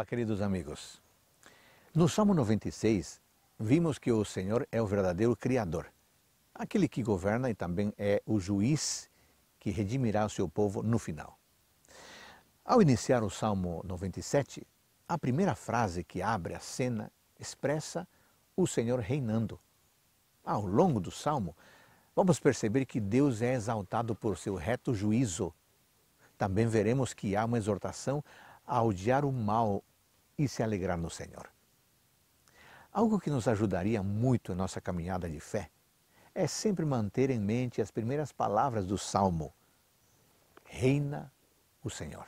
Olá, queridos amigos. No Salmo 96, vimos que o Senhor é o verdadeiro Criador, aquele que governa e também é o juiz que redimirá o seu povo no final. Ao iniciar o Salmo 97, a primeira frase que abre a cena expressa o Senhor reinando. Ao longo do salmo, vamos perceber que Deus é exaltado por seu reto juízo. Também veremos que há uma exortação a odiar o mal e se alegrar no Senhor. Algo que nos ajudaria muito em nossa caminhada de fé é sempre manter em mente as primeiras palavras do Salmo: Reina o Senhor.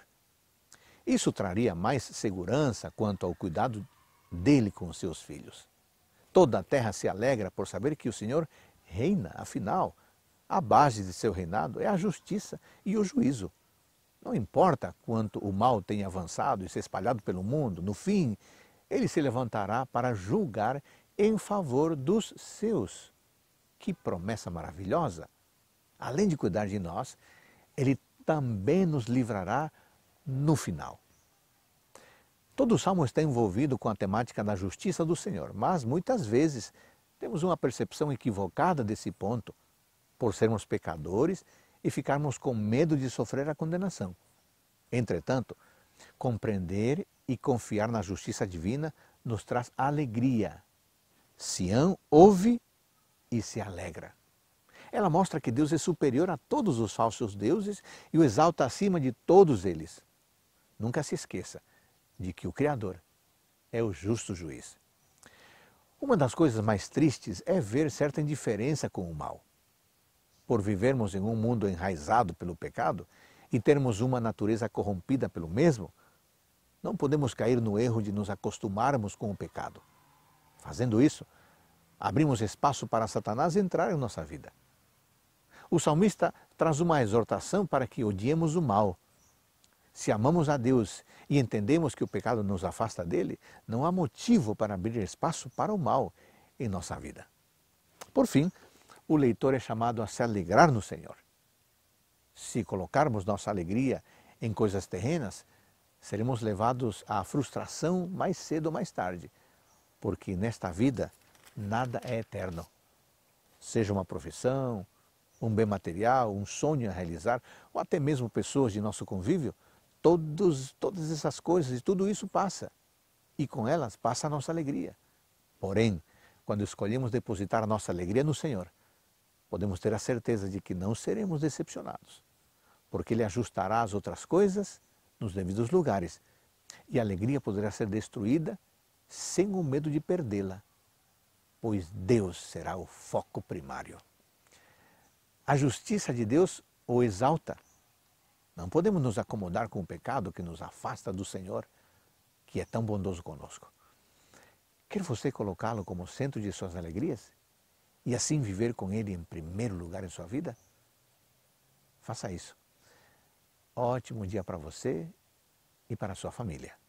Isso traria mais segurança quanto ao cuidado dele com os seus filhos. Toda a terra se alegra por saber que o Senhor reina, afinal, a base de seu reinado é a justiça e o juízo. Não importa quanto o mal tenha avançado e se espalhado pelo mundo, no fim, ele se levantará para julgar em favor dos seus. Que promessa maravilhosa! Além de cuidar de nós, ele também nos livrará no final. Todo o salmo está envolvido com a temática da justiça do Senhor, mas muitas vezes temos uma percepção equivocada desse ponto. Por sermos pecadores, e ficarmos com medo de sofrer a condenação. Entretanto, compreender e confiar na justiça divina nos traz alegria. Sião ouve e se alegra. Ela mostra que Deus é superior a todos os falsos deuses e o exalta acima de todos eles. Nunca se esqueça de que o Criador é o justo juiz. Uma das coisas mais tristes é ver certa indiferença com o mal por vivermos em um mundo enraizado pelo pecado e termos uma natureza corrompida pelo mesmo, não podemos cair no erro de nos acostumarmos com o pecado. Fazendo isso, abrimos espaço para Satanás entrar em nossa vida. O salmista traz uma exortação para que odiemos o mal. Se amamos a Deus e entendemos que o pecado nos afasta dele, não há motivo para abrir espaço para o mal em nossa vida. Por fim, o leitor é chamado a se alegrar no Senhor. Se colocarmos nossa alegria em coisas terrenas, seremos levados à frustração mais cedo ou mais tarde, porque nesta vida nada é eterno. Seja uma profissão, um bem material, um sonho a realizar, ou até mesmo pessoas de nosso convívio, todos, todas essas coisas e tudo isso passa. E com elas passa a nossa alegria. Porém, quando escolhemos depositar a nossa alegria no Senhor, podemos ter a certeza de que não seremos decepcionados, porque Ele ajustará as outras coisas nos devidos lugares e a alegria poderá ser destruída sem o medo de perdê-la, pois Deus será o foco primário. A justiça de Deus o exalta. Não podemos nos acomodar com o pecado que nos afasta do Senhor, que é tão bondoso conosco. Quer você colocá-lo como centro de suas alegrias? e assim viver com Ele em primeiro lugar em sua vida? Faça isso. Ótimo dia para você e para a sua família.